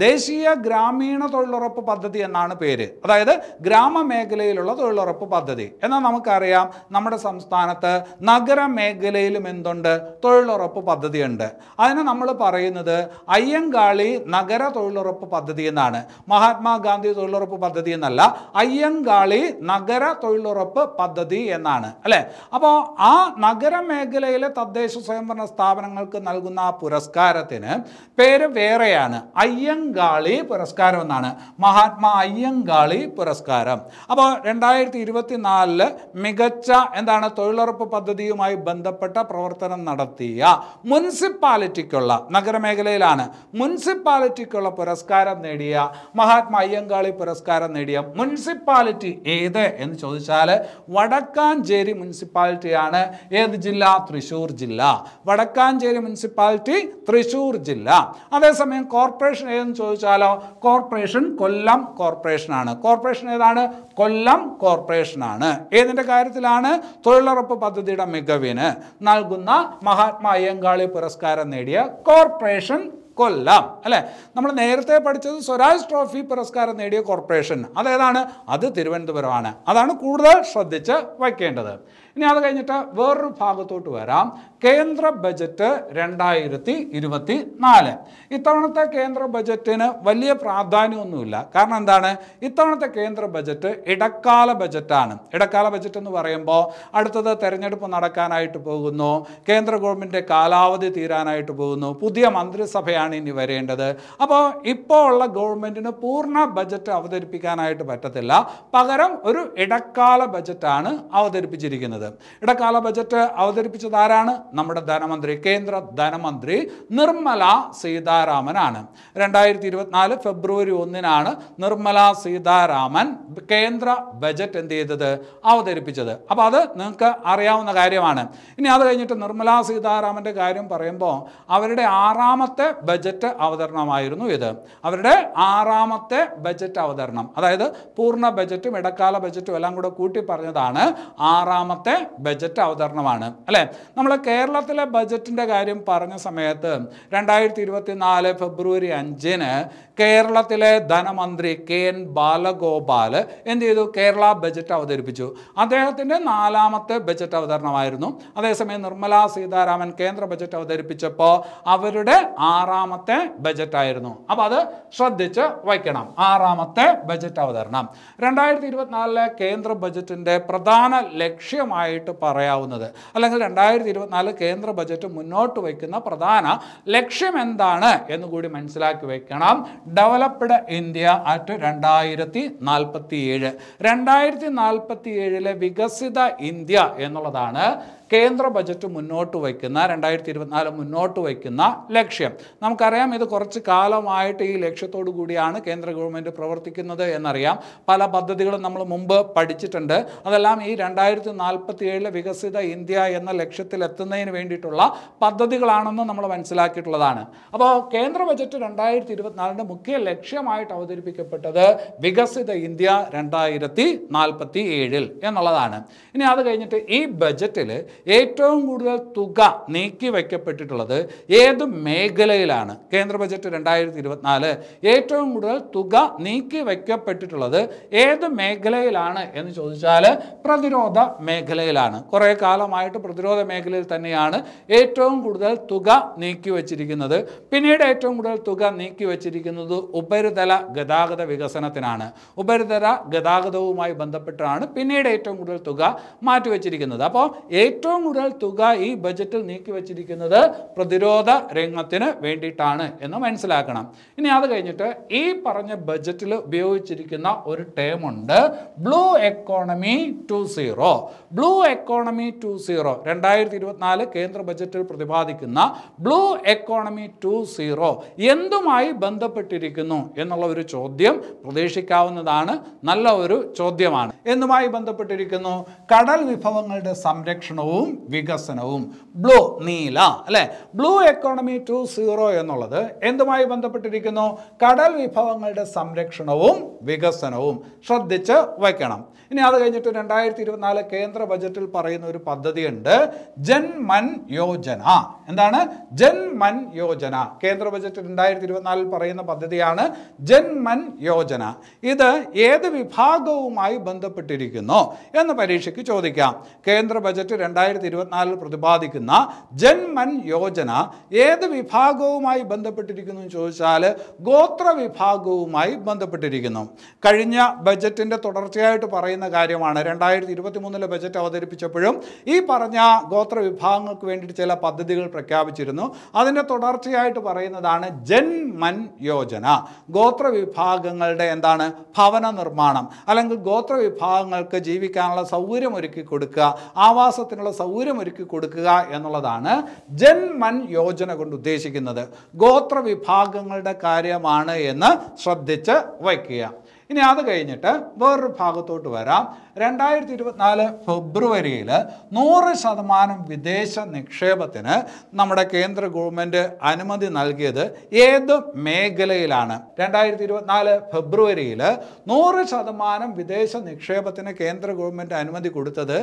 ദേശീയ ഗ്രാമീണ തൊഴിലുറപ്പ് തൊഴിലുറപ്പ് പദ്ധതി എന്നാണ് പേര് അതായത് ഗ്രാമമേഖലയിലുള്ള തൊഴിലുറപ്പ് പദ്ധതി എന്നാൽ നമുക്കറിയാം നമ്മുടെ സംസ്ഥാനത്ത് നഗരമേഖലയിലും എന്തുണ്ട് തൊഴിലുറപ്പ് ഉണ്ട് അതിനെ നമ്മൾ പറയുന്നത് അയ്യങ്കാളി നഗര തൊഴിലുറപ്പ് പദ്ധതി എന്നാണ് മഹാത്മാഗാന്ധി തൊഴിലുറപ്പ് പദ്ധതി എന്നല്ല അയ്യങ്കാളി നഗര തൊഴിലുറപ്പ് പദ്ധതി എന്നാണ് അല്ലേ അപ്പോൾ ആ നഗരമേഖലയിലെ തദ്ദേശ സ്വയംഭരണ സ്ഥാപനങ്ങൾക്ക് നൽകുന്ന ആ പുരസ്കാരത്തിന് പേര് വേറെയാണ് അയ്യങ്കാളി പുരസ്കാരം എന്നാണ് മഹാത്മാ അയ്യങ്കാളി പുരസ്കാരം അപ്പോൾ രണ്ടായിരത്തി നാലില് മികച്ച എന്താണ് തൊഴിലുറപ്പ് പദ്ധതിയുമായി ബന്ധപ്പെട്ട പ്രവർത്തനം നടത്തിയ മുനിസിപ്പാലിറ്റിക്കുള്ള നഗരമേഖലയിലാണ് മുനിസിപ്പാലിറ്റിക്കുള്ള പുരസ്കാരം നേടിയ മഹാത്മാ അയ്യങ്കാളി പുരസ്കാരം നേടിയ മുനിസിപ്പാലിറ്റി ഏത് എന്ന് ചോദിച്ചാൽ വടക്കാഞ്ചേരി മുനിസിപ്പാലിറ്റിയാണ് ഏത് ജില്ല തൃശ്ശൂർ ജില്ല വടക്കാഞ്ചേരി മുനിസിപ്പാലിറ്റി തൃശ്ശൂർ ജില്ല അതേസമയം കോർപ്പറേഷൻ ഏതെന്ന് ചോദിച്ചാലോ കോർപ്പറേഷൻ കൊല്ലം കോർപ്പറേഷനാണ് കോർപ്പറേഷൻ ഏതാണ് കൊല്ലം കോർപ്പറേഷനാണ് ഏതിൻ്റെ കാര്യത്തിലാണ് തൊഴിലുറപ്പ് പദ്ധതിയുടെ മികവിന് നൽകുന്ന മഹാത്മാ അയ്യങ്കാളി പുരസ്കാരം നേടിയ കോർപ്പറേഷൻ കൊല്ലം അല്ലേ നമ്മൾ നേരത്തെ പഠിച്ചത് സ്വരാജ് ട്രോഫി പുരസ്കാരം നേടിയ കോർപ്പറേഷൻ അതേതാണ് അത് തിരുവനന്തപുരമാണ് അതാണ് കൂടുതൽ ശ്രദ്ധിച്ച് വയ്ക്കേണ്ടത് ഇനി അത് കഴിഞ്ഞിട്ട് വേറൊരു ഭാഗത്തോട്ട് വരാം കേന്ദ്ര ബജറ്റ് രണ്ടായിരത്തി ഇരുപത്തി നാല് ഇത്തവണത്തെ കേന്ദ്ര ബജറ്റിന് വലിയ പ്രാധാന്യമൊന്നുമില്ല കാരണം എന്താണ് ഇത്തവണത്തെ കേന്ദ്ര ബജറ്റ് ഇടക്കാല ബജറ്റാണ് ഇടക്കാല ബജറ്റ് എന്ന് പറയുമ്പോൾ അടുത്തത് തെരഞ്ഞെടുപ്പ് നടക്കാനായിട്ട് പോകുന്നു കേന്ദ്ര ഗവൺമെൻറ് കാലാവധി തീരാനായിട്ട് പോകുന്നു പുതിയ മന്ത്രിസഭയാണ് ഇനി വരേണ്ടത് അപ്പോൾ ഇപ്പോൾ ഉള്ള ഗവൺമെൻറ്റിന് പൂർണ്ണ ബജറ്റ് അവതരിപ്പിക്കാനായിട്ട് പറ്റത്തില്ല പകരം ഒരു ഇടക്കാല ബജറ്റാണ് അവതരിപ്പിച്ചിരിക്കുന്നത് ഇടക്കാല ബജറ്റ് അവതരിപ്പിച്ചത് ആരാണ് നമ്മുടെ ധനമന്ത്രി കേന്ദ്ര ധനമന്ത്രി നിർമ്മല സീതാരാമനാണ് രണ്ടായിരത്തി ഇരുപത്തിനാല് ഫെബ്രുവരി ഒന്നിനാണ് നിർമ്മല സീതാരാമൻ കേന്ദ്ര ബജറ്റ് എന്ത് ചെയ്തത് അവതരിപ്പിച്ചത് അപ്പോൾ അത് നിങ്ങൾക്ക് അറിയാവുന്ന കാര്യമാണ് ഇനി അത് കഴിഞ്ഞിട്ട് നിർമ്മല സീതാരാമൻ്റെ കാര്യം പറയുമ്പോൾ അവരുടെ ആറാമത്തെ ബജറ്റ് അവതരണമായിരുന്നു ഇത് അവരുടെ ആറാമത്തെ ബജറ്റ് അവതരണം അതായത് പൂർണ്ണ ബജറ്റും ഇടക്കാല ബജറ്റും എല്ലാം കൂടെ കൂട്ടി പറഞ്ഞതാണ് ആറാമത്തെ ബജറ്റ് അവതരണമാണ് അല്ലേ നമ്മൾ കെ കേരളത്തിലെ ബജറ്റിൻ്റെ കാര്യം പറഞ്ഞ സമയത്ത് രണ്ടായിരത്തി ഇരുപത്തി നാല് ഫെബ്രുവരി അഞ്ചിന് കേരളത്തിലെ ധനമന്ത്രി കെ എൻ ബാലഗോപാൽ എന്ത് ചെയ്തു കേരള ബജറ്റ് അവതരിപ്പിച്ചു അദ്ദേഹത്തിൻ്റെ നാലാമത്തെ ബജറ്റ് അവതരണമായിരുന്നു അതേസമയം നിർമ്മലാ സീതാരാമൻ കേന്ദ്ര ബജറ്റ് അവതരിപ്പിച്ചപ്പോൾ അവരുടെ ആറാമത്തെ ബജറ്റായിരുന്നു അപ്പോൾ അത് ശ്രദ്ധിച്ച് വയ്ക്കണം ആറാമത്തെ ബജറ്റ് അവതരണം രണ്ടായിരത്തി ഇരുപത്തിനാലിലെ കേന്ദ്ര ബജറ്റിൻ്റെ പ്രധാന ലക്ഷ്യമായിട്ട് പറയാവുന്നത് അല്ലെങ്കിൽ രണ്ടായിരത്തി ഇരുപത്തിനാല് കാല് കേന്ദ്ര ബജറ്റ് മുന്നോട്ട് വയ്ക്കുന്ന പ്രധാന ലക്ഷ്യം എന്താണ് എന്ന് കൂടി മനസ്സിലാക്കി വയ്ക്കണം ഡെവലപ്ഡ് ഇന്ത്യ അറ്റ് രണ്ടായിരത്തി നാൽപ്പത്തി ഏഴ് രണ്ടായിരത്തി നാൽപ്പത്തി ഏഴിലെ വികസിത ഇന്ത്യ എന്നുള്ളതാണ് കേന്ദ്ര ബജറ്റ് മുന്നോട്ട് വയ്ക്കുന്ന രണ്ടായിരത്തി ഇരുപത്തിനാല് മുന്നോട്ട് വയ്ക്കുന്ന ലക്ഷ്യം നമുക്കറിയാം ഇത് കുറച്ച് കാലമായിട്ട് ഈ ലക്ഷ്യത്തോടു കൂടിയാണ് കേന്ദ്ര ഗവൺമെൻറ് പ്രവർത്തിക്കുന്നത് എന്നറിയാം പല പദ്ധതികളും നമ്മൾ മുമ്പ് പഠിച്ചിട്ടുണ്ട് അതെല്ലാം ഈ രണ്ടായിരത്തി ഏഴിലെ വികസിത ഇന്ത്യ എന്ന ലക്ഷ്യത്തിലെത്തുന്നതിന് വേണ്ടിയിട്ടുള്ള പദ്ധതികളാണെന്ന് നമ്മൾ മനസ്സിലാക്കിയിട്ടുള്ളതാണ് അപ്പോൾ കേന്ദ്ര ബജറ്റ് രണ്ടായിരത്തി ഇരുപത്തിനാലിൻ്റെ മുഖ്യ ലക്ഷ്യമായിട്ട് അവതരിപ്പിക്കപ്പെട്ടത് വികസിത ഇന്ത്യ രണ്ടായിരത്തി നാൽപ്പത്തി ഏഴിൽ എന്നുള്ളതാണ് ഇനി അത് കഴിഞ്ഞിട്ട് ഈ ബജറ്റിൽ ഏറ്റവും കൂടുതൽ തുക നീക്കി വയ്ക്കപ്പെട്ടിട്ടുള്ളത് ഏത് മേഖലയിലാണ് കേന്ദ്ര ബജറ്റ് രണ്ടായിരത്തി ഇരുപത്തിനാല് ഏറ്റവും കൂടുതൽ തുക നീക്കി വയ്ക്കപ്പെട്ടിട്ടുള്ളത് ഏത് മേഖലയിലാണ് എന്ന് ചോദിച്ചാൽ പ്രതിരോധ മേഖലയിലാണ് കുറേ കാലമായിട്ട് പ്രതിരോധ മേഖലയിൽ തന്നെയാണ് ഏറ്റവും കൂടുതൽ തുക നീക്കി വച്ചിരിക്കുന്നത് പിന്നീട് ഏറ്റവും കൂടുതൽ തുക നീക്കി വച്ചിരിക്കുന്നത് ഉപരിതല ഗതാഗത വികസനത്തിനാണ് ഉപരിതല ഗതാഗതവുമായി ബന്ധപ്പെട്ടാണ് പിന്നീട് ഏറ്റവും കൂടുതൽ തുക മാറ്റിവെച്ചിരിക്കുന്നത് അപ്പോൾ ഏറ്റവും ഏറ്റവും കൂടുതൽ തുക ഈ ബജറ്റിൽ വച്ചിരിക്കുന്നത് പ്രതിരോധ രംഗത്തിന് വേണ്ടിയിട്ടാണ് എന്ന് മനസ്സിലാക്കണം ഇനി അത് കഴിഞ്ഞിട്ട് ഈ പറഞ്ഞ ബജറ്റിൽ ഉപയോഗിച്ചിരിക്കുന്ന ഒരു ടേം ഉണ്ട് blue economy two zero blue economy two zero രണ്ടായിരത്തി ഇരുപത്തിനാല് കേന്ദ്ര ബജറ്റിൽ പ്രതിപാദിക്കുന്ന ബ്ലൂ എക്കോണമി ടു സീറോ എന്തുമായി ബന്ധപ്പെട്ടിരിക്കുന്നു എന്നുള്ള ഒരു ചോദ്യം പ്രതീക്ഷിക്കാവുന്നതാണ് നല്ല ഒരു ചോദ്യമാണ് എന്തുമായി ബന്ധപ്പെട്ടിരിക്കുന്നു കടൽ വിഭവങ്ങളുടെ സംരക്ഷണവും മാറ്റവും വികസനവും ബ്ലൂ നീല അല്ലെ ബ്ലൂ എക്കോണമി ടു സീറോ എന്നുള്ളത് എന്തുമായി ബന്ധപ്പെട്ടിരിക്കുന്നു കടൽ വിഭവങ്ങളുടെ സംരക്ഷണവും വികസനവും ശ്രദ്ധിച്ച് വയ്ക്കണം ഇനി അത് കഴിഞ്ഞിട്ട് രണ്ടായിരത്തി ഇരുപത്തിനാല് കേന്ദ്ര ബജറ്റിൽ പറയുന്ന ഒരു പദ്ധതിയുണ്ട് മൻ യോജന എന്താണ് മൻ യോജന കേന്ദ്ര ബജറ്റ് രണ്ടായിരത്തി ഇരുപത്തിനാലിൽ പറയുന്ന പദ്ധതിയാണ് മൻ യോജന ഇത് ഏത് വിഭാഗവുമായി ബന്ധപ്പെട്ടിരിക്കുന്നു എന്ന് പരീക്ഷയ്ക്ക് ചോദിക്കാം കേന്ദ്ര ബജറ്റ് രണ്ടായിരത്തി ഇരുപത്തിനാലിൽ പ്രതിപാദിക്കുന്ന മൻ യോജന ഏത് വിഭാഗവുമായി ബന്ധപ്പെട്ടിരിക്കുന്നു എന്ന് ചോദിച്ചാൽ ഗോത്ര വിഭാഗവുമായി ബന്ധപ്പെട്ടിരിക്കുന്നു കഴിഞ്ഞ ബജറ്റിൻ്റെ തുടർച്ചയായിട്ട് പറയുന്ന പറയുന്ന കാര്യമാണ് രണ്ടായിരത്തി ഇരുപത്തി മൂന്നിലെ ബജറ്റ് അവതരിപ്പിച്ചപ്പോഴും ഈ പറഞ്ഞ ഗോത്ര വിഭാഗങ്ങൾക്ക് വേണ്ടിയിട്ട് ചില പദ്ധതികൾ പ്രഖ്യാപിച്ചിരുന്നു അതിൻ്റെ തുടർച്ചയായിട്ട് പറയുന്നതാണ് ജൻമൻ യോജന ഗോത്ര വിഭാഗങ്ങളുടെ എന്താണ് ഭവന നിർമ്മാണം അല്ലെങ്കിൽ ഗോത്ര വിഭാഗങ്ങൾക്ക് ജീവിക്കാനുള്ള സൗകര്യമൊരുക്കി കൊടുക്കുക ആവാസത്തിനുള്ള സൗകര്യമൊരുക്കി കൊടുക്കുക എന്നുള്ളതാണ് ജൻമൻ യോജന കൊണ്ട് ഉദ്ദേശിക്കുന്നത് ഗോത്ര വിഭാഗങ്ങളുടെ കാര്യമാണ് എന്ന് ശ്രദ്ധിച്ച് വയ്ക്കുക ഇനി അത് കഴിഞ്ഞിട്ട് വേറൊരു ഭാഗത്തോട്ട് വരാം രണ്ടായിരത്തി ഇരുപത്തിനാല് ഫെബ്രുവരിയിൽ നൂറ് ശതമാനം വിദേശ നിക്ഷേപത്തിന് നമ്മുടെ കേന്ദ്ര ഗവൺമെൻറ് അനുമതി നൽകിയത് ഏത് മേഖലയിലാണ് രണ്ടായിരത്തി ഇരുപത്തിനാല് ഫെബ്രുവരിയിൽ നൂറ് ശതമാനം വിദേശ നിക്ഷേപത്തിന് കേന്ദ്ര ഗവൺമെൻറ് അനുമതി കൊടുത്തത്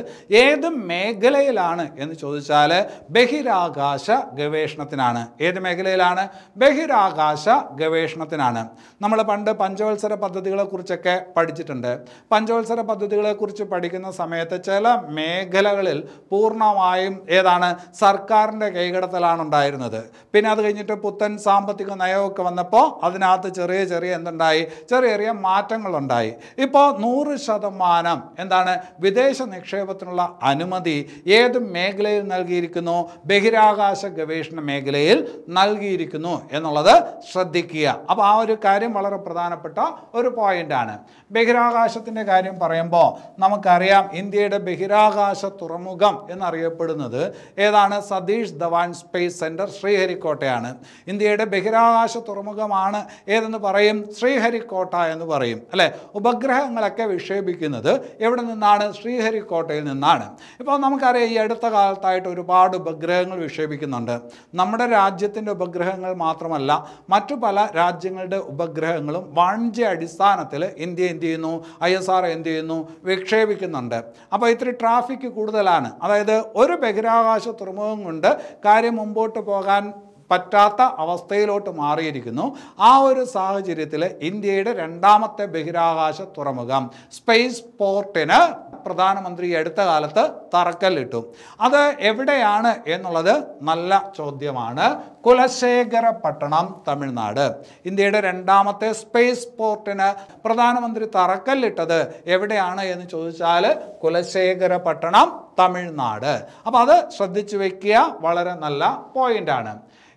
ഏത് മേഖലയിലാണ് എന്ന് ചോദിച്ചാൽ ബഹിരാകാശ ഗവേഷണത്തിനാണ് ഏത് മേഖലയിലാണ് ബഹിരാകാശ ഗവേഷണത്തിനാണ് നമ്മൾ പണ്ട് പഞ്ചവത്സര പദ്ധതികളെക്കുറിച്ചൊക്കെ പഠിച്ചിട്ടുണ്ട് പഞ്ചവത്സര പദ്ധതികളെ കുറിച്ച് പഠിക്കുന്ന സമയത്ത് ചില മേഖലകളിൽ പൂർണ്ണമായും ഏതാണ് സർക്കാരിൻ്റെ കൈകടത്തലാണ് ഉണ്ടായിരുന്നത് പിന്നെ അത് കഴിഞ്ഞിട്ട് പുത്തൻ സാമ്പത്തിക നയമൊക്കെ വന്നപ്പോൾ അതിനകത്ത് ചെറിയ ചെറിയ എന്തുണ്ടായി ചെറിയ ചെറിയ മാറ്റങ്ങളുണ്ടായി ഇപ്പോൾ നൂറ് ശതമാനം എന്താണ് വിദേശ നിക്ഷേപത്തിനുള്ള അനുമതി ഏത് മേഖലയിൽ നൽകിയിരിക്കുന്നു ബഹിരാകാശ ഗവേഷണ മേഖലയിൽ നൽകിയിരിക്കുന്നു എന്നുള്ളത് ശ്രദ്ധിക്കുക അപ്പോൾ ആ ഒരു കാര്യം വളരെ പ്രധാനപ്പെട്ട ഒരു പോയിൻ്റാണ് ബഹിരാകാശത്തിൻ്റെ കാര്യം പറയുമ്പോൾ നമുക്കറിയാം ഇന്ത്യയുടെ ബഹിരാകാശ തുറമുഖം എന്നറിയപ്പെടുന്നത് ഏതാണ് സതീഷ് ധവാൻ സ്പേസ് സെൻറ്റർ ശ്രീഹരിക്കോട്ടയാണ് ഇന്ത്യയുടെ ബഹിരാകാശ തുറമുഖമാണ് ഏതെന്ന് പറയും ശ്രീഹരിക്കോട്ട എന്ന് പറയും അല്ലേ ഉപഗ്രഹങ്ങളൊക്കെ വിക്ഷേപിക്കുന്നത് എവിടെ നിന്നാണ് ശ്രീഹരിക്കോട്ടയിൽ നിന്നാണ് ഇപ്പോൾ നമുക്കറിയാം ഈ അടുത്ത കാലത്തായിട്ട് ഒരുപാട് ഉപഗ്രഹങ്ങൾ വിക്ഷേപിക്കുന്നുണ്ട് നമ്മുടെ രാജ്യത്തിൻ്റെ ഉപഗ്രഹങ്ങൾ മാത്രമല്ല മറ്റു പല രാജ്യങ്ങളുടെ ഉപഗ്രഹങ്ങളും വാണിജ്യ അടിസ്ഥാനത്തിൽ ഇന്ത്യ എന്ത് ചെയ്യുന്നു ഐ എസ് ആർ എന്ത് ചെയ്യുന്നു വിക്ഷേപിക്കുന്നുണ്ട് അപ്പോൾ ഇത്തിരി ട്രാഫിക് കൂടുതലാണ് അതായത് ഒരു ബഹിരാകാശ തുറമുഖം കൊണ്ട് കാര്യം മുമ്പോട്ട് പോകാൻ പറ്റാത്ത അവസ്ഥയിലോട്ട് മാറിയിരിക്കുന്നു ആ ഒരു സാഹചര്യത്തിൽ ഇന്ത്യയുടെ രണ്ടാമത്തെ ബഹിരാകാശ തുറമുഖം സ്പേസ് പോർട്ടിന് പ്രധാനമന്ത്രി അടുത്ത കാലത്ത് തറക്കല്ലിട്ടു അത് എവിടെയാണ് എന്നുള്ളത് നല്ല ചോദ്യമാണ് കുലശേഖര പട്ടണം തമിഴ്നാട് ഇന്ത്യയുടെ രണ്ടാമത്തെ സ്പേസ് പോർട്ടിന് പ്രധാനമന്ത്രി തറക്കല്ലിട്ടത് എവിടെയാണ് എന്ന് ചോദിച്ചാൽ കുലശേഖര പട്ടണം തമിഴ്നാട് അപ്പോൾ അത് ശ്രദ്ധിച്ചു വയ്ക്കുക വളരെ നല്ല പോയിൻ്റാണ്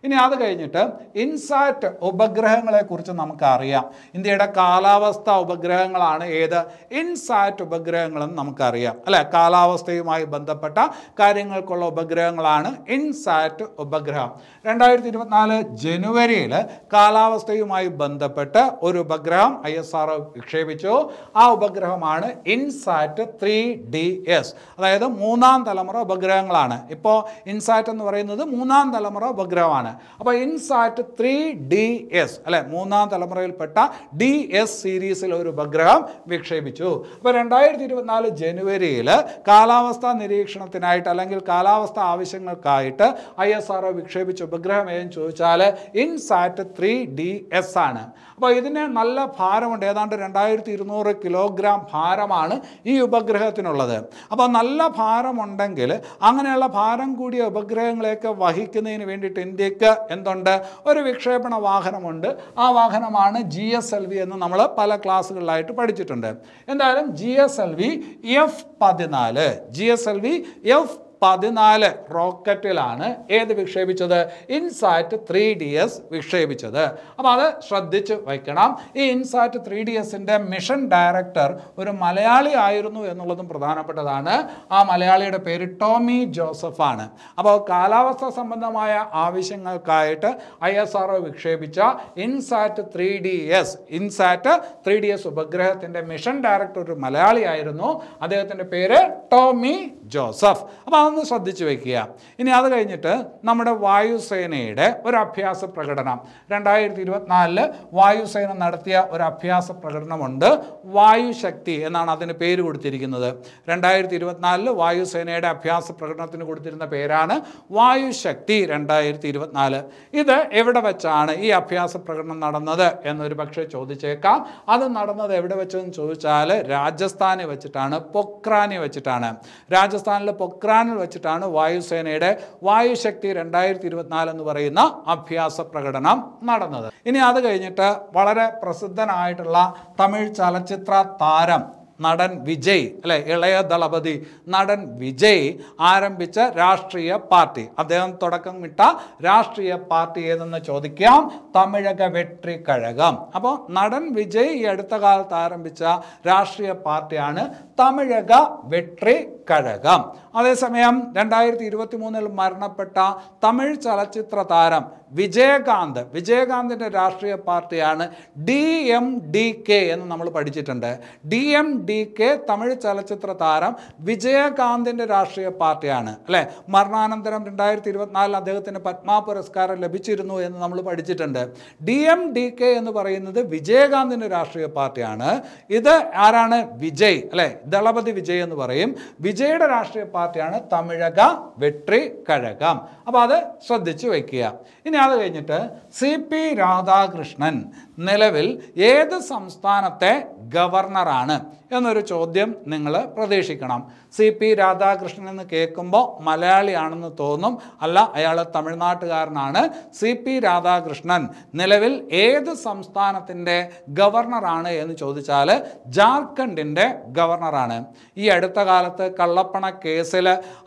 ഇനി അത് കഴിഞ്ഞിട്ട് ഇൻസാറ്റ് ഉപഗ്രഹങ്ങളെക്കുറിച്ച് നമുക്കറിയാം ഇന്ത്യയുടെ കാലാവസ്ഥ ഉപഗ്രഹങ്ങളാണ് ഏത് ഇൻസാറ്റ് ഉപഗ്രഹങ്ങളെന്ന് നമുക്കറിയാം അല്ലേ കാലാവസ്ഥയുമായി ബന്ധപ്പെട്ട കാര്യങ്ങൾക്കുള്ള ഉപഗ്രഹങ്ങളാണ് ഇൻസാറ്റ് ഉപഗ്രഹം രണ്ടായിരത്തി ഇരുപത്തിനാല് ജനുവരിയിൽ കാലാവസ്ഥയുമായി ബന്ധപ്പെട്ട് ഒരു ഉപഗ്രഹം ഐ എസ് ആർ വിക്ഷേപിച്ചു ആ ഉപഗ്രഹമാണ് ഇൻസാറ്റ് ത്രീ ഡി എസ് അതായത് മൂന്നാം തലമുറ ഉപഗ്രഹങ്ങളാണ് ഇപ്പോൾ ഇൻസാറ്റ് എന്ന് പറയുന്നത് മൂന്നാം തലമുറ ഉപഗ്രഹമാണ് അപ്പോൾ ഇൻസാറ്റ് ത്രീ ഡി എസ് അല്ലെ മൂന്നാം തലമുറയിൽപ്പെട്ട ഡി എസ് സീരീസിൽ ഒരു ഉപഗ്രഹം വിക്ഷേപിച്ചു അപ്പോൾ രണ്ടായിരത്തി ഇരുപത്തിനാല് ജനുവരിയിൽ കാലാവസ്ഥാ നിരീക്ഷണത്തിനായിട്ട് അല്ലെങ്കിൽ കാലാവസ്ഥ ആവശ്യങ്ങൾക്കായിട്ട് ഐ എസ് ആർ ഒ വിക്ഷേപിച്ച ഉപഗ്രഹം ഏതെന്ന് ചോദിച്ചാൽ ഇൻസാറ്റ് ത്രീ ഡി എസ് ആണ് അപ്പോൾ ഇതിന് നല്ല ഭാരമുണ്ട് ഏതാണ്ട് രണ്ടായിരത്തി ഇരുന്നൂറ് കിലോഗ്രാം ഭാരമാണ് ഈ ഉപഗ്രഹത്തിനുള്ളത് അപ്പോൾ നല്ല ഭാരമുണ്ടെങ്കിൽ അങ്ങനെയുള്ള ഭാരം കൂടിയ ഉപഗ്രഹങ്ങളെയൊക്കെ വഹിക്കുന്നതിന് വേണ്ടിയിട്ട് ഇന്ത്യ ബൈക്ക് എന്തുണ്ട് ഒരു വിക്ഷേപണ വാഹനമുണ്ട് ആ വാഹനമാണ് ജി എസ് എൽ വി എന്ന് നമ്മൾ പല ക്ലാസ്സുകളിലായിട്ട് പഠിച്ചിട്ടുണ്ട് എന്തായാലും G S L V F പതിനാല് G S L V F പതിനാല് റോക്കറ്റിലാണ് ഏത് വിക്ഷേപിച്ചത് ഇൻസാറ്റ് ത്രീ ഡി എസ് വിക്ഷേപിച്ചത് അപ്പോൾ അത് ശ്രദ്ധിച്ച് വയ്ക്കണം ഈ ഇൻസാറ്റ് ത്രീ ഡി എസിൻ്റെ മിഷൻ ഡയറക്ടർ ഒരു മലയാളി ആയിരുന്നു എന്നുള്ളതും പ്രധാനപ്പെട്ടതാണ് ആ മലയാളിയുടെ പേര് ടോമി ജോസഫാണ് അപ്പോൾ കാലാവസ്ഥ സംബന്ധമായ ആവശ്യങ്ങൾക്കായിട്ട് ഐ എസ് ആർ വിക്ഷേപിച്ച INSAT three D S INSAT three D S ഉപഗ്രഹത്തിൻ്റെ മിഷൻ ഡയറക്ടർ ഒരു മലയാളിയായിരുന്നു അദ്ദേഹത്തിൻ്റെ പേര് ടോമി ജോസഫ് അപ്പോൾ അതൊന്ന് ശ്രദ്ധിച്ച് വയ്ക്കുക ഇനി അത് കഴിഞ്ഞിട്ട് നമ്മുടെ വായുസേനയുടെ ഒരു അഭ്യാസ പ്രകടനം രണ്ടായിരത്തി ഇരുപത്തിനാലില് വായുസേന നടത്തിയ ഒരു അഭ്യാസ പ്രകടനമുണ്ട് വായുശക്തി എന്നാണ് അതിന് പേര് കൊടുത്തിരിക്കുന്നത് രണ്ടായിരത്തി ഇരുപത്തിനാലില് വായുസേനയുടെ അഭ്യാസ പ്രകടനത്തിന് കൊടുത്തിരുന്ന പേരാണ് വായുശക്തി രണ്ടായിരത്തി ഇരുപത്തിനാല് ഇത് എവിടെ വെച്ചാണ് ഈ അഭ്യാസ പ്രകടനം നടന്നത് എന്നൊരു പക്ഷേ ചോദിച്ചേക്കാം അത് നടന്നത് എവിടെ വെച്ചെന്ന് ചോദിച്ചാൽ രാജസ്ഥാനെ വെച്ചിട്ടാണ് പൊക്രാനെ വെച്ചിട്ടാണ് രാജസ്ഥാനിലെ പൊക്രാനിൽ വെച്ചിട്ടാണ് വായുസേനയുടെ വായുശക്തി രണ്ടായിരത്തി ഇരുപത്തിനാല് എന്ന് പറയുന്ന അഭ്യാസ പ്രകടനം നടന്നത് ഇനി അത് കഴിഞ്ഞിട്ട് വളരെ പ്രസിദ്ധനായിട്ടുള്ള തമിഴ് ചലച്ചിത്ര താരം നടൻ വിജയ് അല്ലെ ഇളയ ദളപതി നടൻ വിജയ് ആരംഭിച്ച രാഷ്ട്രീയ പാർട്ടി അദ്ദേഹം തുടക്കം ഇട്ട രാഷ്ട്രീയ പാർട്ടി ഏതെന്ന് ചോദിക്കാം തമിഴക വെട്ടി കഴകം അപ്പോൾ നടൻ വിജയ് ഈ അടുത്ത കാലത്ത് ആരംഭിച്ച രാഷ്ട്രീയ പാർട്ടിയാണ് തമിഴക വെട്ടി കഴകം അതേസമയം രണ്ടായിരത്തി ഇരുപത്തി മൂന്നിൽ മരണപ്പെട്ട തമിഴ് ചലച്ചിത്ര താരം വിജയകാന്ത് വിജയകാന്തിൻ്റെ രാഷ്ട്രീയ പാർട്ടിയാണ് ഡി എം ഡി കെ എന്ന് നമ്മൾ പഠിച്ചിട്ടുണ്ട് D M D K Tamil ചലച്ചിത്ര താരം വിജയകാന്തിൻ്റെ രാഷ്ട്രീയ പാർട്ടിയാണ് അല്ലേ മരണാനന്തരം രണ്ടായിരത്തി ഇരുപത്തിനാലിൽ അദ്ദേഹത്തിന് പത്മ പുരസ്കാരം ലഭിച്ചിരുന്നു എന്ന് നമ്മൾ പഠിച്ചിട്ടുണ്ട് ഡി എം ഡി കെ എന്ന് പറയുന്നത് വിജയകാന്തിൻ്റെ രാഷ്ട്രീയ പാർട്ടിയാണ് ഇത് ആരാണ് വിജയ് അല്ലേ ദളപതി വിജയ് എന്ന് പറയും വിജയുടെ രാഷ്ട്രീയ പാർട്ടിയാണ് തമിഴക വെട്രി കഴകം അപ്പോൾ അത് ശ്രദ്ധിച്ചു വയ്ക്കുക ഇനി പിന്നെ അത് കഴിഞ്ഞിട്ട് സി പി രാധാകൃഷ്ണൻ നിലവിൽ ഏത് സംസ്ഥാനത്തെ ഗവർണറാണ് എന്നൊരു ചോദ്യം നിങ്ങൾ പ്രതീക്ഷിക്കണം സി പി രാധാകൃഷ്ണൻ എന്ന് കേൾക്കുമ്പോൾ മലയാളിയാണെന്ന് തോന്നും അല്ല അയാൾ തമിഴ്നാട്ടുകാരനാണ് സി പി രാധാകൃഷ്ണൻ നിലവിൽ ഏത് സംസ്ഥാനത്തിൻ്റെ ഗവർണറാണ് എന്ന് ചോദിച്ചാൽ ജാർഖണ്ഡിൻ്റെ ഗവർണറാണ് ഈ അടുത്ത കാലത്ത് കള്ളപ്പണ കേസിൽ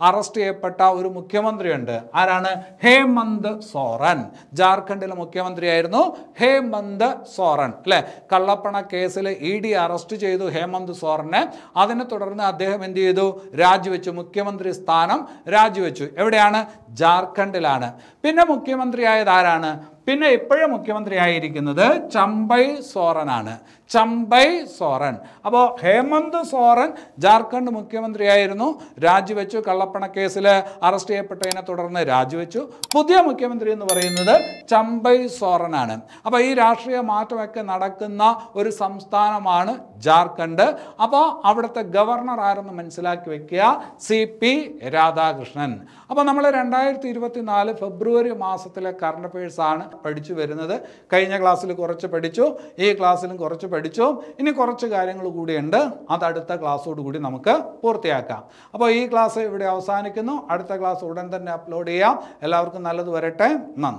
അറസ്റ്റ് ചെയ്യപ്പെട്ട ഒരു മുഖ്യമന്ത്രിയുണ്ട് ആരാണ് ഹേമന്ത് സോറൻ ജാർഖണ്ഡിലെ മുഖ്യമന്ത്രിയായിരുന്നു ഹേമന്ത് സോറൻ അല്ലെ കള്ളപ്പണ കേസിൽ ഇ ഡി അറസ്റ്റ് ചെയ്തു ഹേമന്ത് സോറനെ അതിനെ തുടർന്ന് അദ്ദേഹം എന്ത് ചെയ്തു രാജിവെച്ചു മുഖ്യമന്ത്രി സ്ഥാനം രാജിവെച്ചു എവിടെയാണ് ജാർഖണ്ഡിലാണ് പിന്നെ മുഖ്യമന്ത്രിയായത് ആരാണ് പിന്നെ ഇപ്പോഴും മുഖ്യമന്ത്രിയായിരിക്കുന്നത് ചമ്പൈ സോറനാണ് ചമ്പൈ സോറൻ അപ്പോൾ ഹേമന്ത് സോറൻ ജാർഖണ്ഡ് മുഖ്യമന്ത്രിയായിരുന്നു രാജിവെച്ചു കള്ളപ്പണക്കേസിൽ അറസ്റ്റ് ചെയ്യപ്പെട്ടതിനെ തുടർന്ന് രാജിവെച്ചു പുതിയ മുഖ്യമന്ത്രി എന്ന് പറയുന്നത് ചമ്പൈ സോറനാണ് അപ്പോൾ ഈ രാഷ്ട്രീയ മാറ്റമൊക്കെ നടക്കുന്ന ഒരു സംസ്ഥാനമാണ് ജാർഖണ്ഡ് അപ്പോൾ അവിടുത്തെ ഗവർണർ ആരെന്ന് മനസ്സിലാക്കി വെക്കുക സി പി രാധാകൃഷ്ണൻ അപ്പോൾ നമ്മൾ രണ്ടായിരത്തി നാല് ഫെബ്രുവരി മാസത്തിലെ കറണ്ട് അഫയേഴ്സാണ് പഠിച്ചു വരുന്നത് കഴിഞ്ഞ ക്ലാസ്സിൽ കുറച്ച് പഠിച്ചു ഈ ക്ലാസ്സിലും കുറച്ച് പഠിച്ചു പഠിച്ചു ഇനി കുറച്ച് കാര്യങ്ങൾ കൂടിയുണ്ട് അത് അടുത്ത ക്ലാസ്സോട് കൂടി നമുക്ക് പൂർത്തിയാക്കാം അപ്പോൾ ഈ ക്ലാസ് ഇവിടെ അവസാനിക്കുന്നു അടുത്ത ക്ലാസ് ഉടൻ തന്നെ അപ്ലോഡ് ചെയ്യാം എല്ലാവർക്കും നല്ലത് വരട്ടെ നന്ദി